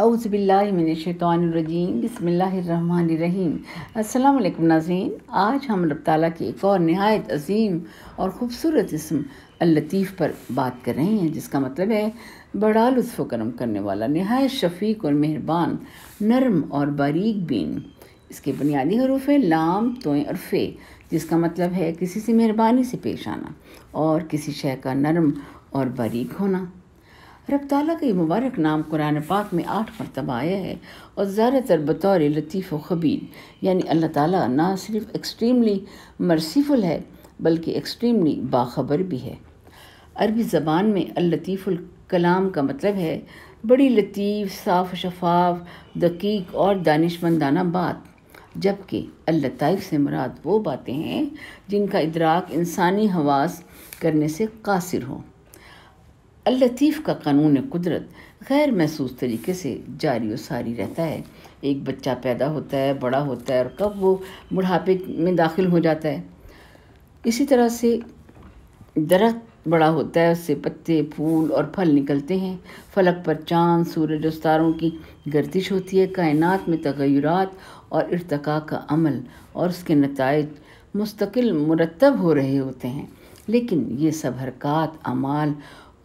अउज़बिल्लिमिनशैतरजीम बसमीम अल्लाम नाजीन आज हम रब ताला के एक और नहायत अजीम और ख़ूबसूरत इसम अलतीफ़ पर बात कर रहे हैं जिसका मतलब है बड़ा लुफ़ करम करने वाला नहायत शफीक और मेहरबान नरम और बारीक बीन इसके बुनियादी हरूफ है लाम तोएँ और फे जिसका मतलब है किसी से मेहरबानी से पेश आना और किसी शह का नरम और बारीक होना रब तला का ये मुबारक नाम कुरान पाक में आठ मरतबा आया है और ज़्यादातर बतौर लतीफ़ व ख़बीर यानी अल्लाह ताला ना सिर्फ एक्सट्रीमली मरसीफुल है बल्कि एक्सट्रीमली बाबर भी है अरबी ज़बान में अल्लतीफ़ुल कलाम का मतलब है बड़ी लतीफ़ साफ शफाफ दकीक और दानिशमंदाना बात जबकि अल्लताइफ से मुराद वो बातें हैं जिनका इदराक इंसानी हवास करने से कासिर हो अल्लतीफ़ का कानून कुदरत गैर महसूस तरीके से जारी व सारी रहता है एक बच्चा पैदा होता है बड़ा होता है और कब वो बुढ़ापे में दाखिल हो जाता है इसी तरह से दरख्त बड़ा होता है उससे पत्ते फूल और फल निकलते हैं फलक पर चांद सूरज और तारों की गर्दिश होती है कायनात में तगैरत और इरतका का अमल और उसके नतज मुस्तकिल मुरतब हो रहे होते हैं लेकिन ये सब हरकत अमाल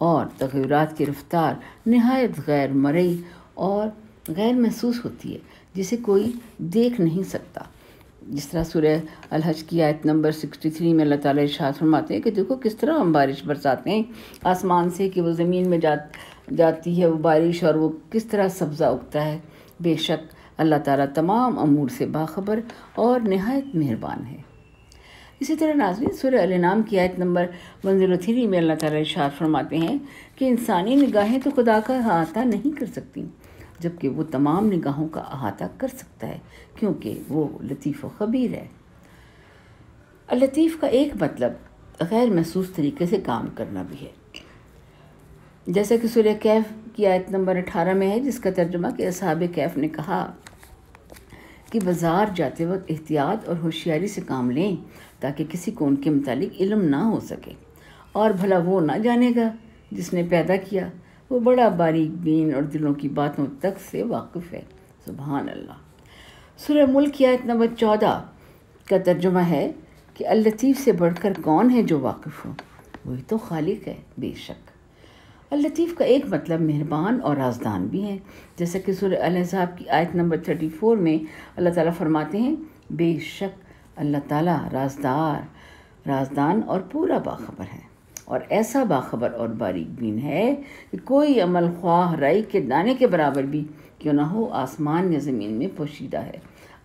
और तगैरात की रफ्तार नहायत गैर मरई और गैर महसूस होती है जिसे कोई देख नहीं सकता जिस तरह सूर्य अलहज की आयत नंबर 63 में अल्लाह ताली इरशाद फरमाते हैं कि देखो किस तरह हम बारिश बरसाते हैं आसमान से कि वो ज़मीन में जा जाती है वो बारिश और वो किस तरह सब्ज़ा उगता है बेशक अल्लाह ताला तमाम अमूर से बाखबर और नहायत मेहरबान है इसी तरह नाजरीन सूर्य अलनाम की आयत नंबर वन ज़ीरो थ्री में अल्लाह ताली इशार फरमाते हैं कि इंसानी निगाहें तो खुदा का अहाता नहीं कर सकती जबकि वो तमाम निगाहों का अहाता कर सकता है क्योंकि वो लतीफ़ खबीर है लतीफ़ का एक मतलब गैर महसूस तरीके से काम करना भी है जैसा कि सूर्य कैफ की आयत नंबर अठारह में है जिसका तर्जमा कि असहाब कैफ ने कहा कि बाज़ार जाते वक्त एहतियात और होशियारी से काम लें ताकि किसी को उनके मुतालिक इल्म ना हो सके और भला वो ना जानेगा जिसने पैदा किया वो बड़ा बारीक बीन और दिलों की बातों तक से वाकिफ़ है सुबहान अल्लाह सुरह मुल्क की आयत नंबर चौदह का तर्जुमा है कि अल्लतीफ़ से बढ़कर कौन है जो वाकिफ़ हो वही तो खालिक है बेशक अल्लतीफ़ का एक मतलब मेहरबान और राजदान भी है जैसा कि सुर साहब की आयत नंबर थर्टी फोर में अल्लाह ताला फरमाते हैं बेशक अल्लाह ताला राजदार राजदान और पूरा बाखबर है और ऐसा बाखबर और बारीक बीन है कि कोई अमल ख्वाह राई के दाने के बराबर भी क्यों ना हो आसमान या ज़मीन में पोशीदा है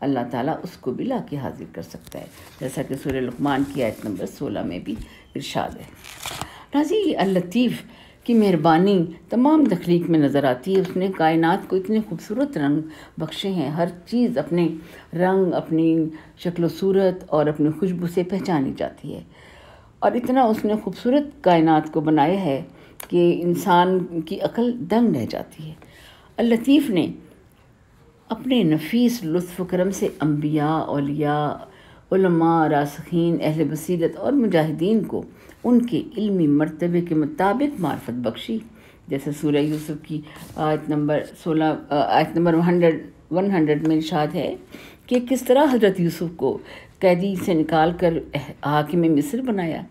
अल्लाह ताला उसको भी ला के हाजिर कर सकता है जैसा कि सूर्य लुकमान की आयत नंबर सोलह में भी इरशाद है नाजी अल्लतीफ़ की मेहरबानी तमाम तख्लीक में नज़र आती है उसने कायनात को इतने खूबसूरत रंग बख्शे हैं हर चीज़ अपने रंग अपनी शक्ल सूरत और अपनी खुशबू से पहचानी जाती है और इतना उसने खूबसूरत कायनात को बनाया है कि इंसान की अकल दंग रह जाती है अलतीफ़ ने अपने नफीस लुत्फ़ करम से अम्बिया अलिया रासखीन अहल बसीरत और मुजाहिदीन को उनके इल्मी मरतबे के मुताबिक मार्फत बख्शी जैसे सूर्य यूसुफ की आयत नंबर सोलह आयत नंबर हंड्रेड वन हंड्रेड में इशाद है कि किस तरह हजरत यूसुफ को कैदी से निकाल कर हाकिम मिस्र बनाया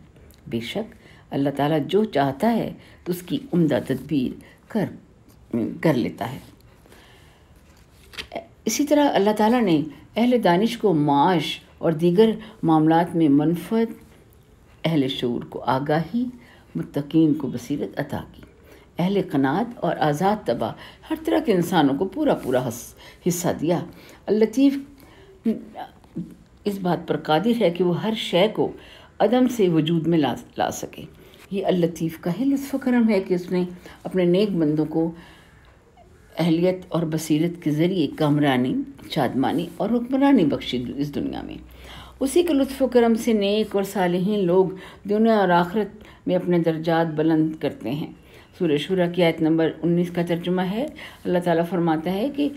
बेशक अल्लाह ताला जो चाहता है तो उसकी उम्दा तदबीर कर कर लेता है इसी तरह अल्लाह ताला ने अहल दानिश को माश और दीगर मामलों में मनफद अहल शूर को आगाही मुतकीन को बसीरत अदा की अहल कनात और आज़ाद तबाह हर तरह के इंसानों को पूरा पूरा हिस्सा दिया लतीफ़ इस बात पर कादिर है कि वह हर शय को अदम से वजूद में ला ला सके ये अल्लतीफ़ का ही लुफ़ करम है कि उसने अपने नेक बंदों को अहलियत और बसीरत के ज़रिए कामरानी शादमानी और हुक्मरानी बख्शी इस दुनिया में उसी के लुफ्फ करम से नेक और सालहीन लोग दुनिया और आखरत में अपने दर्जात बुलंद करते हैं सूर्य शुरा की आयत नंबर 19 का तर्जुमा है अल्लाह ताला फरमाता है कि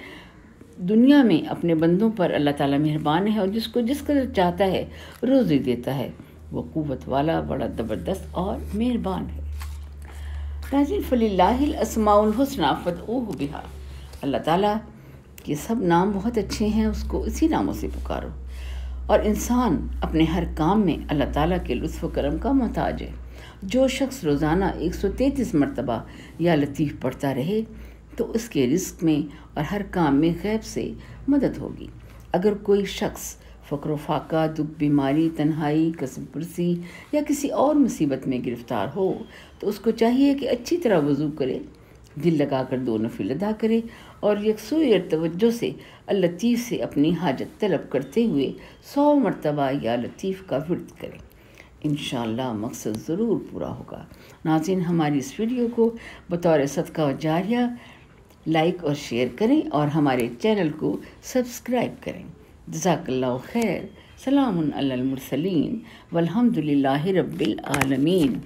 दुनिया में अपने बंदों पर अल्लाह ताला मेहरबान है और जिसको जिस कदर चाहता है रोज़ी देता है वह क़वत वाला बड़ा ज़बरदस्त और मेहरबान है राजिन फ़लीसमाउलहसना हो बिहार अल्लाह ताला के सब नाम बहुत अच्छे हैं उसको इसी नामों से पुकारो और इंसान अपने हर काम में अल्लाह ताला के लुत्फ़ करम का मोहताज है जो शख्स रोज़ाना एक सौ तैंतीस मरतबा या लतीफ़ पढ़ता रहे तो उसके रिस्क में और हर काम में गैब से मदद होगी अगर कोई शख्स फ़क्र फाका दुख बीमारी तन्हाई कसम परसी या किसी और मुसीबत में गिरफ़्तार हो तो उसको चाहिए कि अच्छी तरह वज़ू करे दिल लगा कर दो नफिल अदा करे और और तवज्जो से लतीफ़ से अपनी हाजत तलब करते हुए सौ मरतबा या लतीफ़ का वर्द करें इन मकसद ज़रूर पूरा होगा नाजिन हमारी इस वीडियो को बतौर सदका और जारिया लाइक और शेयर करें और हमारे चैनल को सब्सक्राइब करें جزاك الله خير سلام على المرسلين والحمد لله رب العالمين